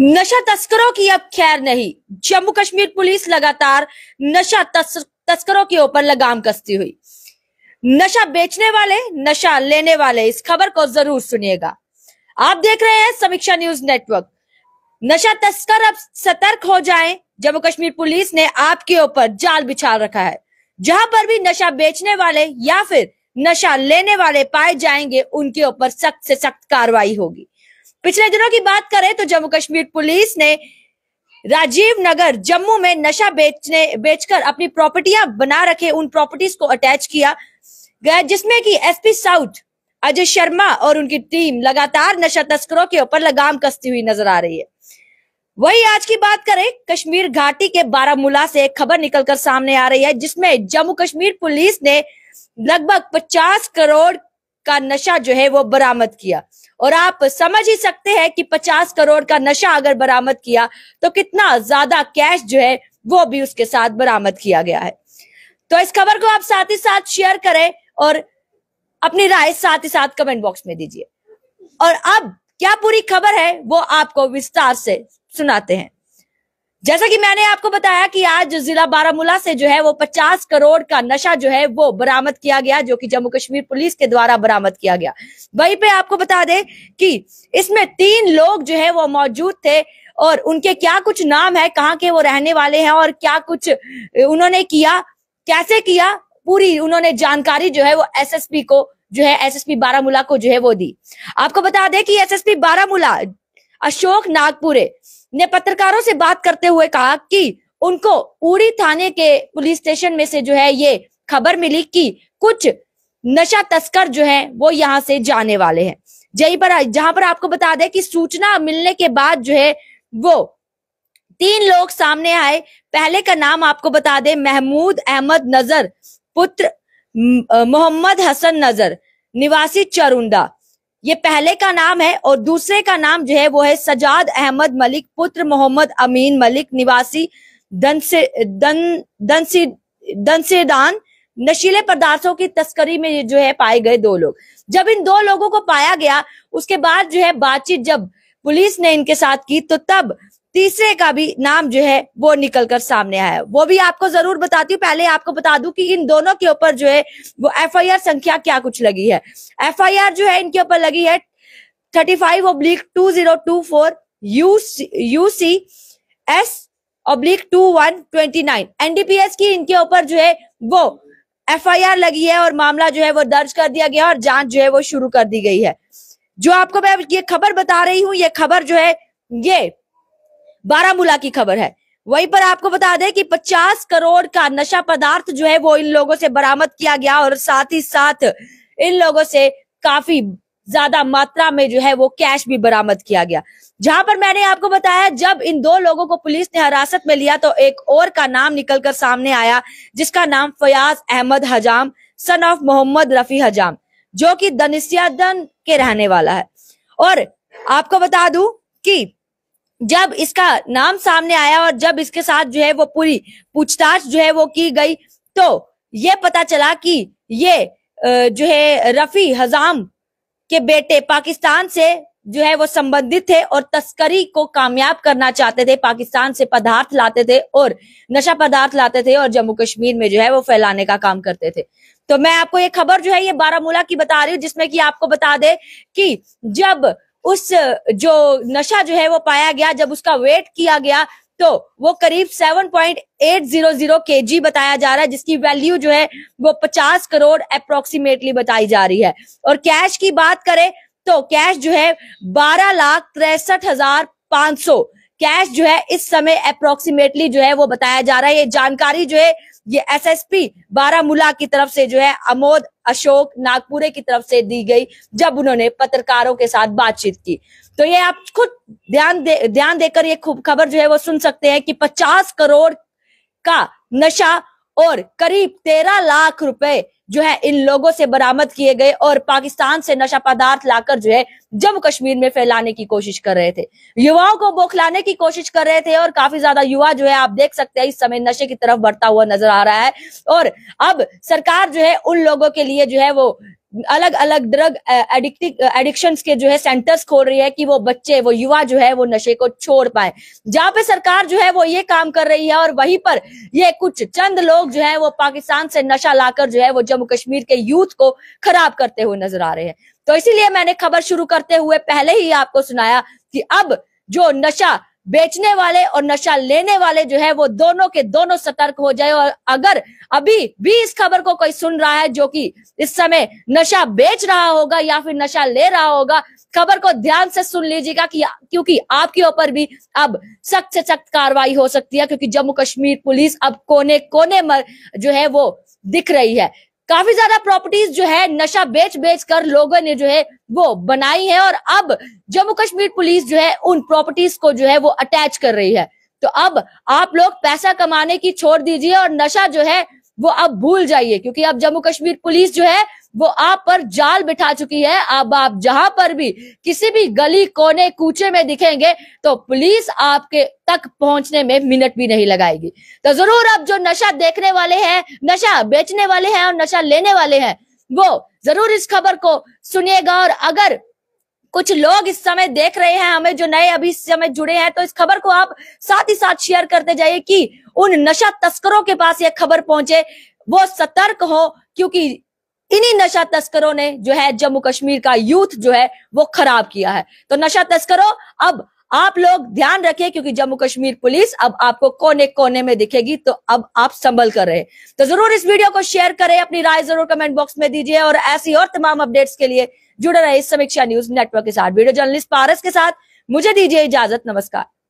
नशा तस्करों की अब खैर नहीं जम्मू कश्मीर पुलिस लगातार नशा तस्करों के ऊपर लगाम कसती हुई नशा बेचने वाले नशा लेने वाले इस खबर को जरूर सुनिएगा आप देख रहे हैं समीक्षा न्यूज नेटवर्क नशा तस्कर अब सतर्क हो जाएं जम्मू कश्मीर पुलिस ने आपके ऊपर जाल बिछा रखा है जहां पर भी नशा बेचने वाले या फिर नशा लेने वाले पाए जाएंगे उनके ऊपर सख्त से सख्त कार्रवाई होगी पिछले दिनों की बात करें तो जम्मू कश्मीर पुलिस ने राजीव नगर जम्मू में नशा बेचने बेचकर अपनी प्रॉपर्टियां बना रखे उन प्रॉपर्टीज को अटैच किया गया जिसमें कि एसपी साउथ अजय शर्मा और उनकी टीम लगातार नशा तस्करों के ऊपर लगाम कसती हुई नजर आ रही है वही आज की बात करें कश्मीर घाटी के बारामूला से एक खबर निकलकर सामने आ रही है जिसमें जम्मू कश्मीर पुलिस ने लगभग 50 करोड़ का नशा जो है वो बरामद किया और आप समझ ही सकते हैं कि पचास करोड़ का नशा अगर बरामद किया तो कितना ज्यादा कैश जो है वो भी उसके साथ बरामद किया गया है तो इस खबर को आप साथ ही साथ शेयर करें और अपनी राय साथ ही साथ कमेंट बॉक्स में दीजिए और अब क्या पूरी खबर है वो आपको विस्तार से सुनाते हैं जैसा कि मैंने आपको बताया कि आज जिला बारामूला से जो है वो 50 करोड़ का नशा जो है वो बरामद किया गया जो कि जम्मू कश्मीर पुलिस के द्वारा बरामद किया गया वहीं पे आपको बता दें कि इसमें तीन लोग जो है वो मौजूद थे और उनके क्या कुछ नाम है कहाँ के वो रहने वाले हैं और क्या कुछ उन्होंने किया कैसे किया पूरी उन्होंने जानकारी जो है वो एस को जो है एसएसपी बारामूला को जो है वो दी आपको बता दें कि एसएसपी बारामूला अशोक नागपुरे ने पत्रकारों से बात करते हुए कहा कि उनको उड़ी थाने के पुलिस स्टेशन में से जो है ये खबर मिली कि कुछ नशा तस्कर जो है वो यहाँ से जाने वाले हैं जही पर जहां पर आपको बता दें कि सूचना मिलने के बाद जो है वो तीन लोग सामने आए पहले का नाम आपको बता दें महमूद अहमद नजर पुत्र मोहम्मद हसन नजर निवासी चरुंदा ये पहले का नाम है और दूसरे का नाम जो है वो है सजाद अहमद मलिक पुत्र मोहम्मद अमीन मलिक निवासी दंसे दन दंसे, दंसेदान नशीले पदार्थों की तस्करी में जो है पाए गए दो लोग जब इन दो लोगों को पाया गया उसके बाद जो है बातचीत जब पुलिस ने इनके साथ की तो तब तीसरे का भी नाम जो है वो निकल कर सामने आया है वो भी आपको जरूर बताती हूँ पहले आपको बता दू कि इन दोनों के ऊपर जो है वो एफआईआर संख्या क्या कुछ लगी है एफआईआर जो है इनके ऊपर लगी है thirty five oblique two zero two four U U C S oblique two one twenty nine NDPS की इनके ऊपर जो है वो एफआईआर लगी है और मामला जो है वो दर्ज कर दिया गया और जांच जो है वो शुरू कर दी गई है जो आपको मैं ये खबर बता रही हूँ ये खबर जो है ये बारामूला की खबर है वहीं पर आपको बता दें कि 50 करोड़ का नशा पदार्थ जो है वो इन लोगों से बरामद किया गया और साथ ही साथ इन लोगों से काफी ज्यादा मात्रा में जो है वो कैश भी बरामद किया गया जहां पर मैंने आपको बताया जब इन दो लोगों को पुलिस ने हिरासत में लिया तो एक और का नाम निकलकर सामने आया जिसका नाम फयाज अहमद हजाम सन ऑफ मोहम्मद रफी हजाम जो कि दनिसियादन के रहने वाला है और आपको बता दूं कि जब इसका नाम सामने आया और जब इसके साथ जो है वो पूरी पूछताछ जो है वो की गई तो ये पता चला कि ये जो है रफी हजाम के बेटे पाकिस्तान से जो है वो संबंधित थे और तस्करी को कामयाब करना चाहते थे पाकिस्तान से पदार्थ लाते थे और नशा पदार्थ लाते थे और जम्मू कश्मीर में जो है वो फैलाने का काम करते थे तो मैं आपको ये खबर जो है ये बारामूला की बता रही हूँ जिसमें कि आपको बता दे कि जब उस जो नशा जो है वो पाया गया जब उसका वेट किया गया तो वो करीब 7.800 केजी बताया जा रहा है जिसकी वैल्यू जो है वो 50 करोड़ अप्रोक्सीमेटली बताई जा रही है और कैश की बात करें तो कैश जो है बारह लाख तिरसठ हजार पांच सौ कैश जो है इस समय अप्रोक्सीमेटली जो है वो बताया जा रहा है ये जानकारी जो है ये एसएसपी बारामूला की तरफ से जो है अमोद अशोक नागपुरे की तरफ से दी गई जब उन्होंने पत्रकारों के साथ बातचीत की तो ये आप खुद ध्यान दे ध्यान देकर ये खबर जो है वो सुन सकते हैं कि पचास करोड़ का नशा और करीब तेरह लाख रुपए जो है इन लोगों से बरामद किए गए और पाकिस्तान से नशा पदार्थ लाकर जो है जम्मू कश्मीर में फैलाने की कोशिश कर रहे थे युवाओं को बौखलाने की कोशिश कर रहे थे और काफी ज्यादा युवा जो है आप देख सकते हैं इस समय नशे की तरफ बढ़ता हुआ नजर आ रहा है और अब सरकार जो है उन लोगों के लिए जो है वो अलग अलग ड्रग एडिक्टिव एडिक्शन के जो है सेंटर्स खोल रही है कि वो बच्चे वो युवा जो है वो नशे को छोड़ पाए जहां पे सरकार जो है वो ये काम कर रही है और वहीं पर ये कुछ चंद लोग जो है वो पाकिस्तान से नशा लाकर जो है वो जम्मू कश्मीर के यूथ को खराब करते हुए नजर आ रहे हैं तो इसीलिए मैंने खबर शुरू करते हुए पहले ही आपको सुनाया कि अब जो नशा बेचने वाले और नशा लेने वाले जो है वो दोनों के दोनों सतर्क हो जाए और अगर अभी भी इस खबर को कोई सुन रहा है जो कि इस समय नशा बेच रहा होगा या फिर नशा ले रहा होगा खबर को ध्यान से सुन लीजिएगा कि क्योंकि आपके ऊपर भी अब सख्त से सख्त कार्रवाई हो सकती है क्योंकि जम्मू कश्मीर पुलिस अब कोने कोने मर जो है वो दिख रही है काफी ज्यादा प्रॉपर्टीज जो है नशा बेच बेच कर लोगों ने जो है वो बनाई है और अब जम्मू कश्मीर पुलिस जो है उन प्रॉपर्टीज को जो है वो अटैच कर रही है तो अब आप लोग पैसा कमाने की छोड़ दीजिए और नशा जो है वो अब भूल जाइए क्योंकि अब जम्मू कश्मीर पुलिस जो है वो आप पर जाल बिठा चुकी है अब आप जहां पर भी किसी भी गली कोने कूचे में दिखेंगे तो पुलिस आपके तक पहुंचने में मिनट भी नहीं लगाएगी तो जरूर आप जो नशा देखने वाले हैं नशा बेचने वाले हैं और नशा लेने वाले हैं वो जरूर इस खबर को सुनिएगा और अगर कुछ लोग इस समय देख रहे हैं हमें जो नए अभी इस समय जुड़े हैं तो इस खबर को आप साथ ही साथ शेयर करते जाइए कि उन नशा तस्करों के पास यह खबर पहुंचे वो सतर्क हो क्योंकि इन्हीं नशा तस्करों ने जो है जम्मू कश्मीर का यूथ जो है वो खराब किया है तो नशा तस्करों अब आप लोग ध्यान रखें क्योंकि जम्मू कश्मीर पुलिस अब आपको कोने कोने में दिखेगी तो अब आप संभल कर रहे तो जरूर इस वीडियो को शेयर करें अपनी राय जरूर कमेंट बॉक्स में दीजिए और ऐसी और तमाम अपडेट्स के लिए जुड़े रहे इस समीक्षा न्यूज नेटवर्क के साथ वीडियो जर्नलिस्ट पारस के साथ मुझे दीजिए इजाजत नमस्कार